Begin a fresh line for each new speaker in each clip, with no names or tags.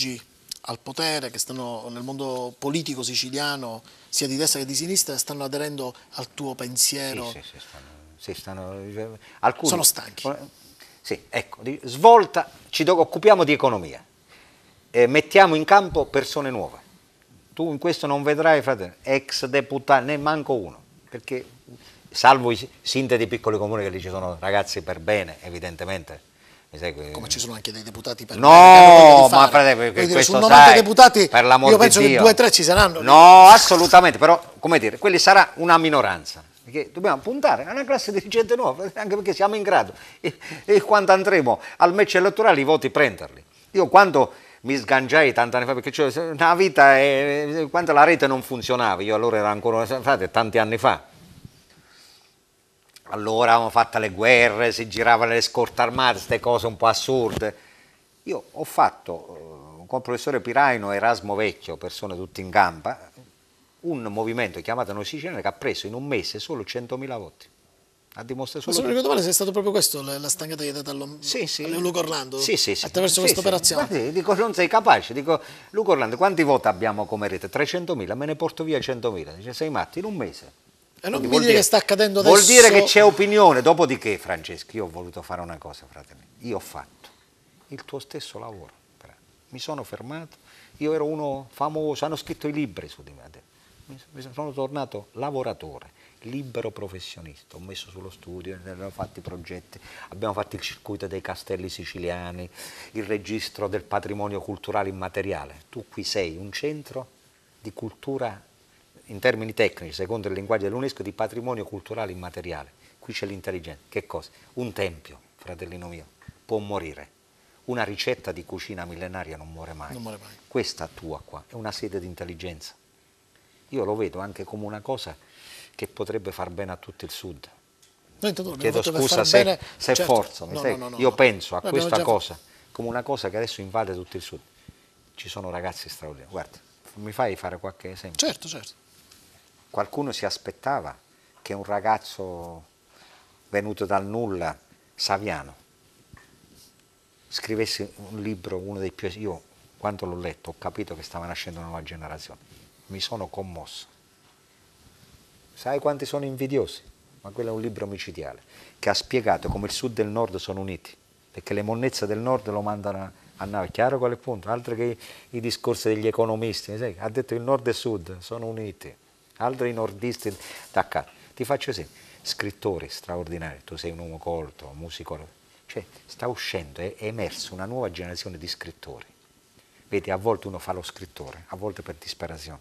oggi al potere, che stanno nel mondo politico siciliano, sia di destra che di sinistra, stanno aderendo al tuo pensiero? Sì,
sì, sì stanno, sì, stanno cioè, alcuni, sono stanchi. Sì, ecco, svolta, ci occupiamo di economia, eh, mettiamo in campo persone nuove. Tu in questo non vedrai, fratello, ex deputato, ne manco uno, perché salvo i sindaci dei piccoli comuni che lì ci sono ragazzi per bene, evidentemente, come ci sono anche dei deputati per No, ma frate, perché dire, questo su 90 sai, deputati per io penso che due o tre ci saranno. No, lì. assolutamente, però come dire, quelli sarà una minoranza. Perché dobbiamo puntare a una classe dirigente nuova, anche perché siamo in grado. E, e quando andremo al match elettorale i voti prenderli. Io quando mi sgangiai tanti anni fa perché cioè, una vita è, quando la rete non funzionava, io allora ero ancora, frate, tanti anni fa allora avevano fatto le guerre, si giravano le scorte armate, queste cose un po' assurde. Io ho fatto eh, con il professore Piraino e Erasmo Vecchio, persone tutte in gamba, un movimento chiamato Noi Siciliani che ha preso in un mese solo 100.000 voti. Ha dimostrato solo. Ma se non ricordo male, è
stato proprio questo la, stangata stancata che è data allo, sì, sì. Luca Orlando sì, sì, sì. attraverso sì, questa operazione.
Guardi, dico, non sei capace. Dico, Luca Orlando, quanti voti abbiamo come rete? 300.000, me ne porto via 100.000. Dice, sei matto, in un mese e eh, non Quindi mi dire, che sta accadendo adesso. Vuol dire che c'è opinione, dopodiché Franceschi io ho voluto fare una cosa, frate Io ho fatto il tuo stesso lavoro. Mi sono fermato, io ero uno famoso, hanno scritto i libri su di me. Mi sono tornato lavoratore, libero professionista, ho messo sullo studio, ne abbiamo fatti progetti, abbiamo fatto il circuito dei castelli siciliani, il registro del patrimonio culturale immateriale. Tu qui sei un centro di cultura in termini tecnici, secondo il linguaggio dell'UNESCO, di patrimonio culturale immateriale. Qui c'è l'intelligenza. Che cosa? Un tempio, fratellino mio, può morire. Una ricetta di cucina millenaria non muore mai. Non muore mai. Questa tua qua è una sede di intelligenza. Io lo vedo anche come una cosa che potrebbe far bene a tutto il Sud. Noi intanto Chiedo scusa se, bene, se certo. forzo, no, no, no, io penso a questa già... cosa come una cosa che adesso invade tutto il Sud. Ci sono ragazzi straordinari. Guarda, mi fai fare qualche esempio? Certo, certo. Qualcuno si aspettava che un ragazzo venuto dal nulla, Saviano, scrivesse un libro, uno dei più... Io quando l'ho letto ho capito che stava nascendo una nuova generazione, mi sono commosso. Sai quanti sono invidiosi? Ma quello è un libro micidiale, che ha spiegato come il sud e il nord sono uniti, perché le monnezze del nord lo mandano a nave, chiaro qual è il punto, altro che i, i discorsi degli economisti, sai, ha detto il nord e il sud sono uniti altri nordisti eh, d'accatto. Ti faccio esempio, scrittore straordinario, tu sei un uomo colto, un cioè sta uscendo, è, è emersa una nuova generazione di scrittori. Vedi, a volte uno fa lo scrittore, a volte per disperazione,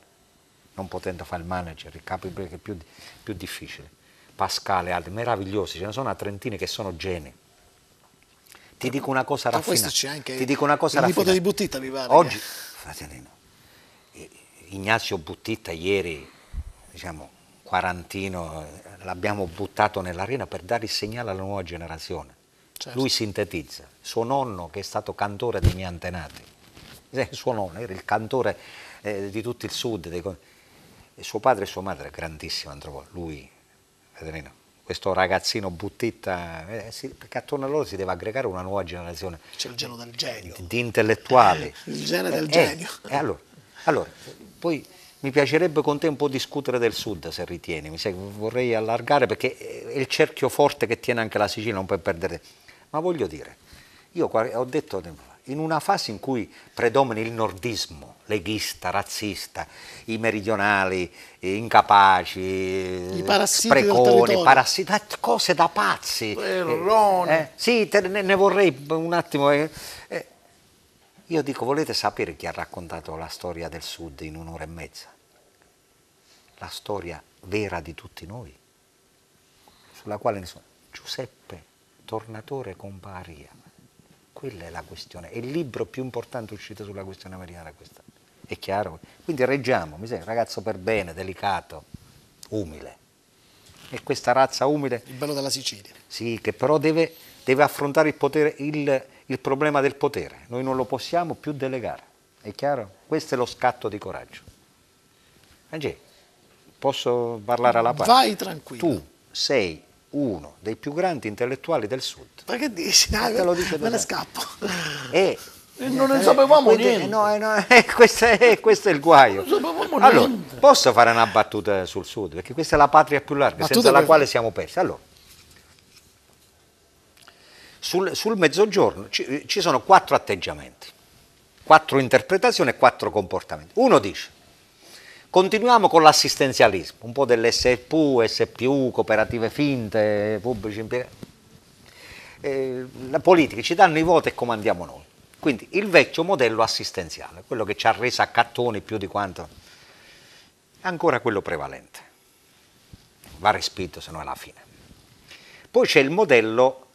non potendo fare il manager, il capo è più, più difficile. Pascal altri, meravigliosi, ce ne sono a trentine che sono geni. Ti dico una cosa Ma raffinata. C'è anche Ti dico una cosa il raffinata. nipote di
Buttita, mi pare. Oggi,
fratellino, Ignazio Buttitta ieri diciamo, quarantino, eh, l'abbiamo buttato nell'arena per dare il segnale alla nuova generazione. Certo. Lui sintetizza, suo nonno che è stato cantore dei miei antenati, eh, suo nonno era il cantore eh, di tutto il sud, dei... e suo padre e sua madre, grandissimo antropologo, lui, Federino, questo ragazzino buttitta, eh, sì, perché attorno a loro si deve aggregare una nuova generazione. C'è il geno del genio. Di, di intellettuali. il gene del eh, genio. Eh, allora, allora, poi mi piacerebbe con te un po' discutere del sud, se ritieni, mi sai, vorrei allargare perché è il cerchio forte che tiene anche la Sicilia, non puoi perdere. Ma voglio dire, io ho detto in una fase in cui predomina il nordismo, leghista, razzista, i meridionali, eh, incapaci, I eh, parassiti preconi, parassiti, cose da pazzi. Perrone. Eh, eh, sì, te, ne, vorrei un attimo. Eh, eh. Io dico, volete sapere chi ha raccontato la storia del Sud in un'ora e mezza? la storia vera di tutti noi, sulla quale insomma, Giuseppe Tornatore con Comparia, quella è la questione, è il libro più importante uscito sulla questione mariana quest'anno, è chiaro? Quindi reggiamo, mi sembra ragazzo per bene, delicato, umile, e questa razza umile. Il bello della Sicilia. Sì, che però deve, deve affrontare il, potere, il, il problema del potere, noi non lo possiamo più delegare, è chiaro? Questo è lo scatto di coraggio. Angelo. Posso parlare alla parte? Vai tranquillo. Tu sei uno dei più grandi intellettuali del Sud. Ma
che dici? No, te lo dico me ne scappo. E non ne sapevamo Quindi, niente. No,
no, eh, questo, è, questo, è, il guaio. allora, niente. posso fare una battuta sul Sud? Perché questa è la patria più larga, battuta senza la quale siamo persi. Allora, sul, sul mezzogiorno ci, ci sono quattro atteggiamenti, quattro interpretazioni e quattro comportamenti. Uno dice, Continuiamo con l'assistenzialismo, un po' dell'SPU, SPU, cooperative finte, pubblici impiegati. Eh, la politica ci danno i voti e comandiamo noi. Quindi il vecchio modello assistenziale, quello che ci ha reso a cattoni più di quanto, è ancora quello prevalente. Va respinto, se no è la fine. Poi c'è il modello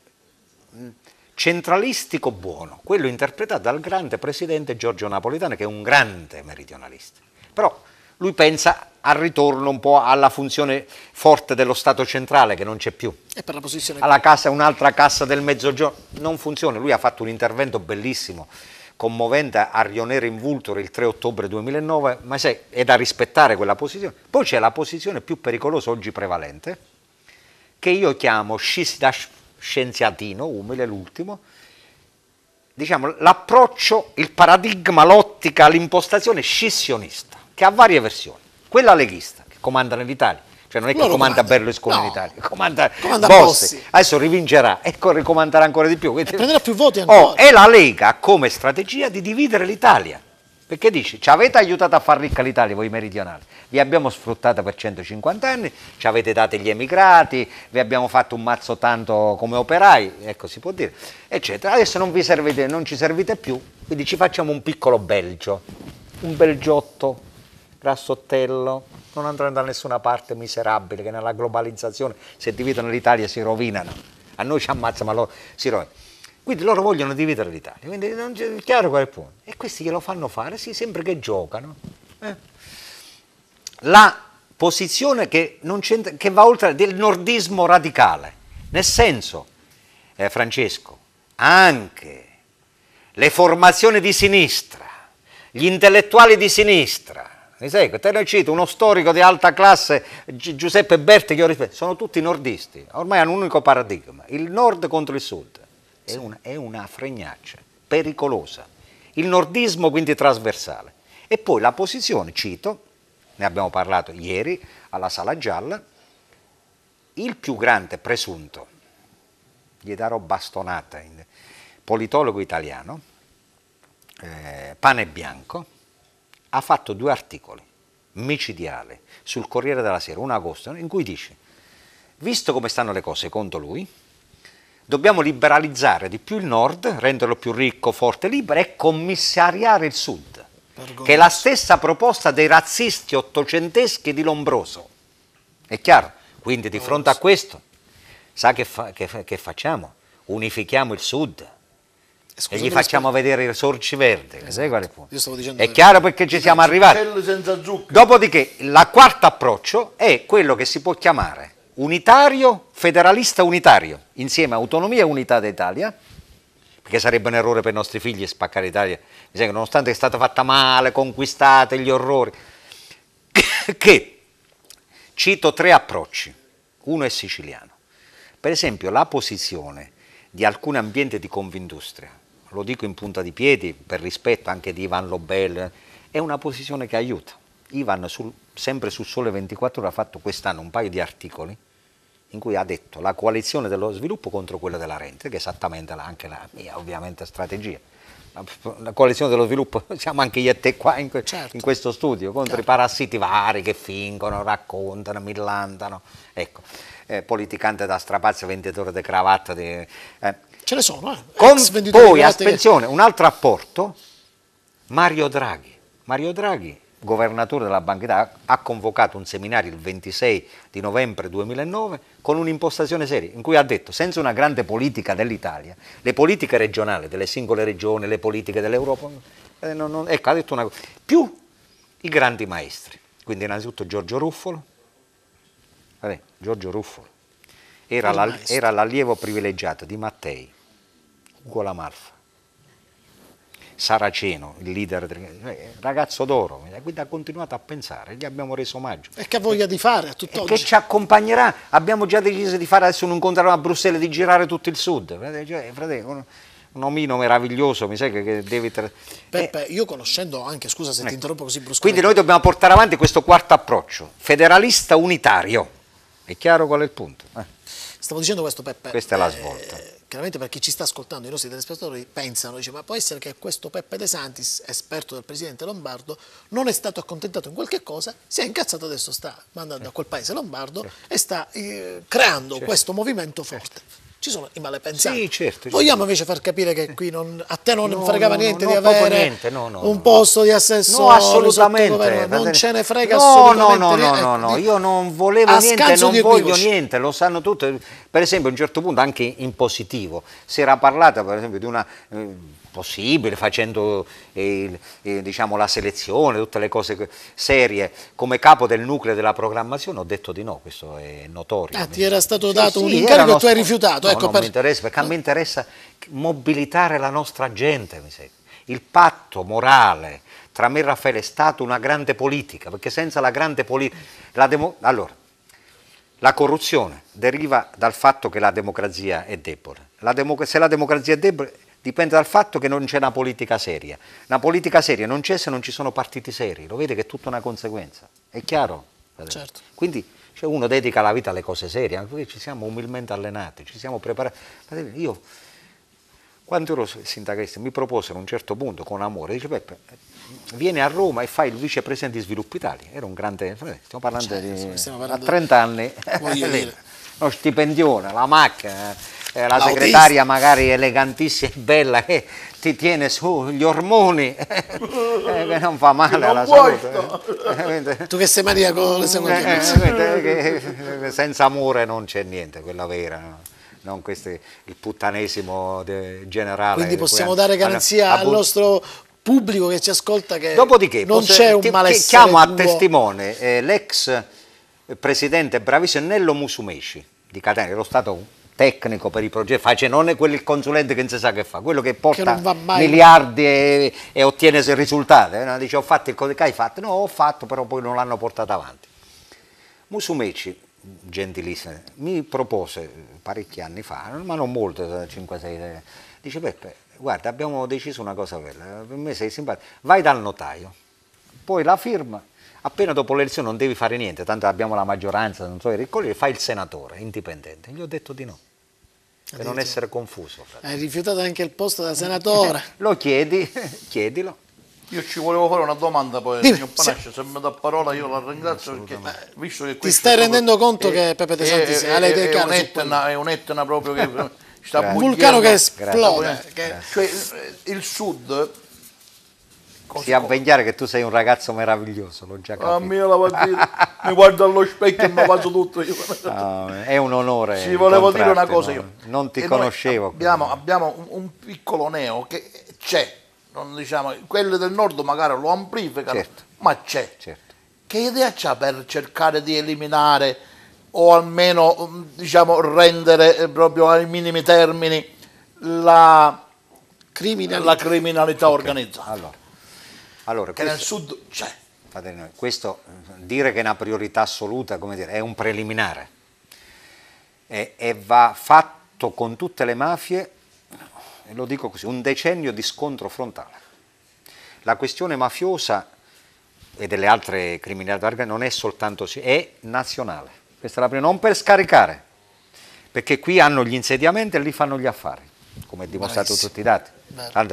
mm, centralistico buono, quello interpretato dal grande presidente Giorgio Napolitano, che è un grande meridionalista. Però lui pensa al ritorno un po' alla funzione forte dello Stato centrale che non c'è più. E per la posizione? Alla cassa, un'altra cassa del mezzogiorno, non funziona. Lui ha fatto un intervento bellissimo, commovente a Rionere in Vulture il 3 ottobre 2009, ma se, è da rispettare quella posizione. Poi c'è la posizione più pericolosa oggi prevalente, che io chiamo da scienziatino, umile l'ultimo, diciamo l'approccio, il paradigma, l'ottica, l'impostazione scissionista che ha varie versioni. Quella leghista, che comanda nell'Italia, cioè non è che comanda, comanda, Berlusconi no. in Italia, comanda, comanda Bossi. Bossi. adesso rivincerà e ricomanderà ancora di più. E prenderà più voti oh, ancora. Oh, e la Lega ha come strategia di dividere l'Italia. Perché dice, ci avete aiutato a far ricca l'Italia, voi meridionali, vi abbiamo sfruttata per 150 anni, ci avete dato gli emigrati, vi abbiamo fatto un mazzo tanto come operai, ecco si può dire, eccetera. Adesso non, servite, non ci servite più, quindi ci facciamo un piccolo Belgio, un Belgiotto, Rassottello, non andranno da nessuna parte miserabile, che nella globalizzazione se dividono l'Italia si rovinano, a noi ci ammazza ma loro si rovinano. Quindi loro vogliono dividere l'Italia, quindi non è chiaro qual è il punto. E questi glielo fanno fare, sì, sempre che giocano. Eh. La posizione che, che, va oltre del nordismo radicale, nel senso, eh, Francesco, anche le formazioni di sinistra, gli intellettuali di sinistra, mi seguo, te ne cito uno storico di alta classe, Giuseppe Berti, che ho rispetto, sono tutti nordisti, ormai hanno un unico paradigma, il nord contro il sud, è una, è una fregnaccia pericolosa, il nordismo quindi trasversale. E poi la posizione, cito, ne abbiamo parlato ieri alla Sala Gialla, il più grande presunto, gli darò bastonata, politologo italiano, eh, pane bianco, ha fatto due articoli micidiali sul Corriere della Sera, un agosto, in cui dice, visto come stanno le cose secondo lui, dobbiamo liberalizzare di più il nord, renderlo più ricco, forte, libero e commissariare il sud, Vergogna. che è la stessa proposta dei razzisti ottocenteschi di Lombroso. È chiaro? Quindi di fronte a questo, sa che, fa, che, che facciamo? Unifichiamo il sud, Scusami, e gli facciamo vedere il sorciverde, eh, che segue le punte. È chiaro perché ci siamo arrivati. Dopodiché, il quarto approccio è quello che si può chiamare unitario, federalista unitario, insieme a autonomia e unità d'Italia, perché sarebbe un errore per i nostri figli spaccare l'Italia, mi sembra, nonostante è stata fatta male, conquistate gli orrori, che cito tre approcci, uno è siciliano, per esempio la posizione di alcun ambiente di Convindustria, lo dico in punta di piedi per rispetto anche di Ivan Lobel, è una posizione che aiuta. Ivan sul, sempre su Sole 24 ore ha fatto quest'anno un paio di articoli in cui ha detto la coalizione dello sviluppo contro quella della rente, che è esattamente anche la mia ovviamente strategia. La, la coalizione dello sviluppo, siamo anche io e te qua in, que, certo. in questo studio, contro certo. i parassiti vari che fingono, raccontano, millantano, ecco, eh, politicante da strapazzo, venditore di cravatta. eh, Ce ne sono, eh. Con, poi, attenzione, un altro apporto, Mario Draghi. Mario Draghi, governatore della Banca d'Italia, ha convocato un seminario il 26 di novembre 2009 con un'impostazione seria in cui ha detto senza una grande politica dell'Italia, le politiche regionali delle singole regioni, le politiche dell'Europa, eh, non, non, ecco, ha detto una cosa, più i grandi maestri, quindi innanzitutto Giorgio Ruffolo, vabbè, Giorgio Ruffolo, era, la, era l'allievo privilegiato di Mattei, Ugo Lamalfa, Saraceno, il leader, del, eh, ragazzo d'oro, quindi ha continuato a pensare, gli abbiamo reso omaggio. E che ha voglia di fare a tutt'oggi. Che ci accompagnerà, abbiamo già deciso di fare adesso un incontro a Bruxelles, di girare tutto il sud. Frate, cioè, frate, uno, un omino meraviglioso, mi sa che, che devi... Tra... Peppe, eh, io conoscendo
anche, scusa se eh, ti ecco. interrompo così bruscamente... Quindi noi
dobbiamo portare avanti questo quarto approccio, federalista unitario. È chiaro qual è il punto? Eh.
Stavo dicendo questo Peppe. Questa è la eh,
svolta. Eh,
chiaramente per chi ci sta ascoltando, i nostri telespettatori pensano, dice, ma può essere che questo Peppe De Santis, esperto del presidente Lombardo, non è stato accontentato in qualche cosa, si è incazzato adesso, sta mandando a quel paese Lombardo certo. e sta eh, creando certo. questo movimento forte. Certo ci sono i malepensanti. Sì, certo, Vogliamo certo. invece far capire che qui non, a te non no, fregava no, niente no, di avere niente, un posto
di assessore. No, assolutamente. Non ce ne frega assolutamente no, no, No, no, no, io non volevo a niente, non voglio equivoci. niente, lo sanno tutti. Per esempio, a un certo punto, anche in positivo, si era parlata per esempio di una... Eh, possibile, facendo eh, eh, diciamo, la selezione, tutte le cose serie, come capo del nucleo della programmazione, ho detto di no, questo è notorio. Ah, ti era stato dato sì, un sì, incarico e tu hai rifiutato ecco, non per... mi interessa, perché a me interessa mobilitare la nostra gente. Il patto morale tra me e Raffaele è stato una grande politica, perché senza la grande politica... demo... Allora, la corruzione deriva dal fatto che la democrazia è debole. La democ se la democrazia è debole dipende dal fatto che non c'è una politica seria. Una politica seria non c'è se non ci sono partiti seri, lo vede che è tutta una conseguenza. È chiaro? Certo. Quindi cioè uno dedica la vita alle cose serie, anche ci siamo umilmente allenati, ci siamo preparati. Io, quando ero sindacalista, mi proposero a un certo punto con amore, dice Peppe, vieni a Roma e fai il vicepresidente di Sviluppo Italia. Era un grande, stiamo parlando, cioè, di, stiamo parlando a 30 anni. lo stipendione, la macchina, eh, eh, la segretaria magari elegantissima e bella che ti tiene su gli ormoni, eh,
che non fa male alla vuoto. salute. Eh, tu che sei Maria con le seconde
eh, Senza amore non c'è niente, quella vera. No? non questo il puttanesimo generale. Quindi possiamo dare garanzia al nostro
pubblico che ci ascolta che Dopodiché, non c'è un malessere. Chiamo a testimone
eh, l'ex presidente bravissimo Nello Musumeci di Catania, lo stato tecnico per i progetti, face non è quello il consulente che non si sa che fa, quello che porta che miliardi e, e ottiene risultati, no? Eh? dice ho fatto il codice hai fatto, no ho fatto però poi non l'hanno portato avanti. Musumeci, gentilissimo, mi propose parecchi anni fa, ma non molto, 5-6, eh, eh, dice Peppe, guarda abbiamo deciso una cosa bella, per me sei simpatico, vai dal notaio, poi la firma appena dopo l'elezione non devi fare niente, tanto abbiamo la maggioranza, non so i riccoli, fai il senatore indipendente. Gli ho detto di no. Per non essere confuso. Hai
rifiutato anche il posto da senatore.
Lo chiedi, chiedilo. Io ci
volevo fare una domanda poi, Dime, signor Panascio, se... se mi dà parola io la ringrazio perché eh, visto che Ti stai rendendo conto eh, è, che Pepe De Santis eh, ah, è, è, è, è, un etna, è un etna proprio che sta Un vulcano che esplode. Che, cioè, il sud
Cosa? Sia a vegliare che tu sei un ragazzo meraviglioso, l'ho già capito.
A mia, la dire. mi guardo allo specchio e mi faccio tutto. Io.
No, è un onore. Ci volevo dire una cosa no, io. Non ti e conoscevo. Abbiamo,
abbiamo un, un piccolo neo che c'è, non diciamo, quelli del nord magari lo amplificano, certo. ma c'è. Certo. Che idea c'ha per cercare di eliminare o almeno mm, diciamo, rendere eh, proprio ai minimi termini la, Criminalità. la criminalità okay.
organizzata? Allora allora, che questo, nel sud c'è. Cioè. Questo dire che è una priorità assoluta dire, è un preliminare e, e va fatto con tutte le mafie, lo dico così, un decennio di scontro frontale. La questione mafiosa e delle altre criminalità non è soltanto, è nazionale. Questa è la prima, non per scaricare, perché qui hanno gli insediamenti e lì fanno gli affari, come dimostrato Bellissimo. tutti i dati.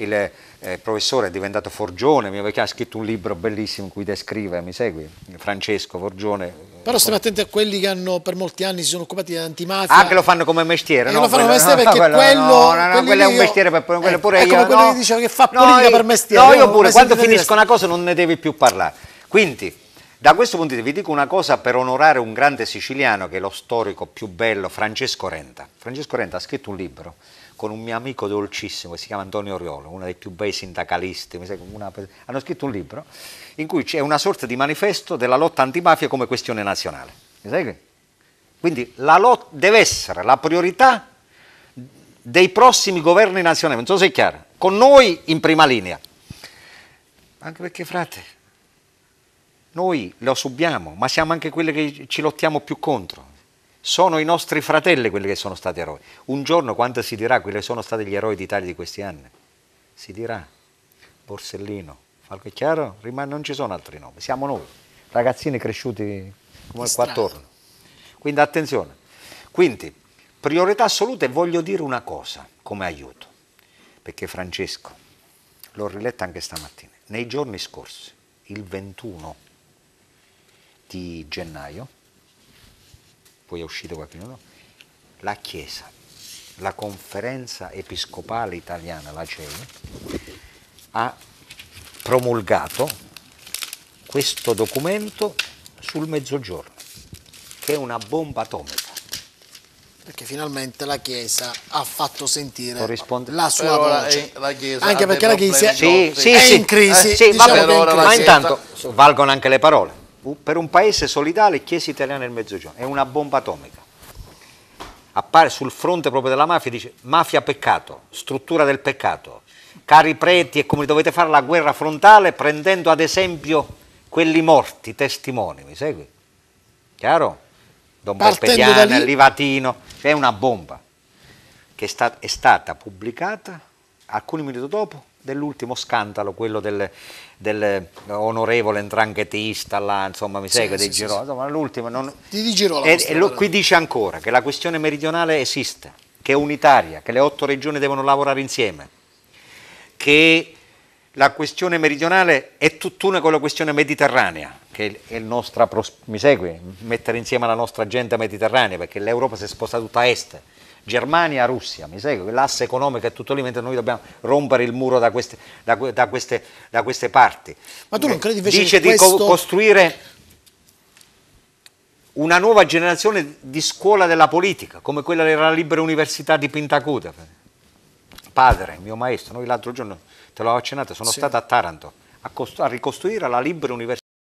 Il, eh, professore è diventato Forgione, mio vecchio ha scritto un libro bellissimo in cui descrive, mi segui, Francesco Forgione.
Però stiamo attenti a quelli che hanno per molti anni si sono occupati di antimafia. Ah, che lo
fanno come mestiere, no? Lo fanno come mestiere no, perché no, quello, no, no, no, quello è un mestiere per quello eh, pure è io. È come quello che diceva che fa politica per mestiere. No, io pure, quando finisco una cosa non ne devi più parlare. Quindi da questo punto di vista vi dico una cosa per onorare un grande siciliano che è lo storico più bello, Francesco Renta. Francesco Renta ha scritto un libro con un mio amico dolcissimo che si chiama Antonio Oriolo, uno dei più bei sindacalisti, una... hanno scritto un libro in cui c'è una sorta di manifesto della lotta antimafia come questione nazionale. Mi Quindi la lotta deve essere la priorità dei prossimi governi nazionali, non so se è chiaro, con noi in prima linea. Anche perché frate, noi lo subiamo, ma siamo anche quelli che ci lottiamo più contro. Sono i nostri fratelli quelli che sono stati eroi. Un giorno quando si dirà quelli che sono stati gli eroi d'Italia di questi anni? Si dirà Borsellino, Falco è Rimane, non ci sono altri nomi, siamo noi, ragazzini cresciuti come qua attorno. Quindi attenzione. Quindi, priorità assoluta e voglio dire una cosa come aiuto, perché Francesco, l'ho riletta anche stamattina, nei giorni scorsi, il 21 di gennaio, poi è uscito qualche minuto, la Chiesa, la conferenza episcopale italiana, la CEI, ha promulgato questo documento sul mezzogiorno, che è una bomba atomica. Perché finalmente la Chiesa ha fatto sentire la sua voce. Eh, la, la anche perché la Chiesa sì, è, sì, è sì. in crisi. Eh, diciamo vabbè, in crisi. Ma intanto valgono anche le parole per un paese solidale Chiesa italiana nel Mezzogiorno, è una bomba atomica. Appare sul fronte proprio della mafia, dice mafia peccato, struttura del peccato. Cari preti, è come dovete fare la guerra frontale prendendo ad esempio quelli morti, testimoni, mi segui? Chiaro? Don Perpegliano, Livatino, è una bomba che è, sta è stata pubblicata alcuni minuti dopo dell'ultimo scandalo, quello dell'onorevole del eh, onorevole là, insomma, mi segue, sì, dei sì, Girola, sì. insomma, l'ultimo. Non... Di Girola. E, e lo, qui dice ancora che la questione meridionale esiste, che è unitaria, che le otto regioni devono lavorare insieme, che la questione meridionale è tutt'una con la questione mediterranea, che è il nostro, mi segui, mettere insieme la nostra agenda mediterranea, perché l'Europa si è spostata tutta a est, Germania-Russia, mi sai, l'asse economico è tutto lì, mentre noi dobbiamo rompere il muro da queste, da, da queste, da queste parti. Ma
tu non eh, credi invece Dice questo... di co costruire
una nuova generazione di scuola della politica, come quella della libera università di Pintacuda. Padre, mio maestro, noi l'altro giorno, te l'ho accennato, sono sì. stato a Taranto a, a ricostruire la libera università.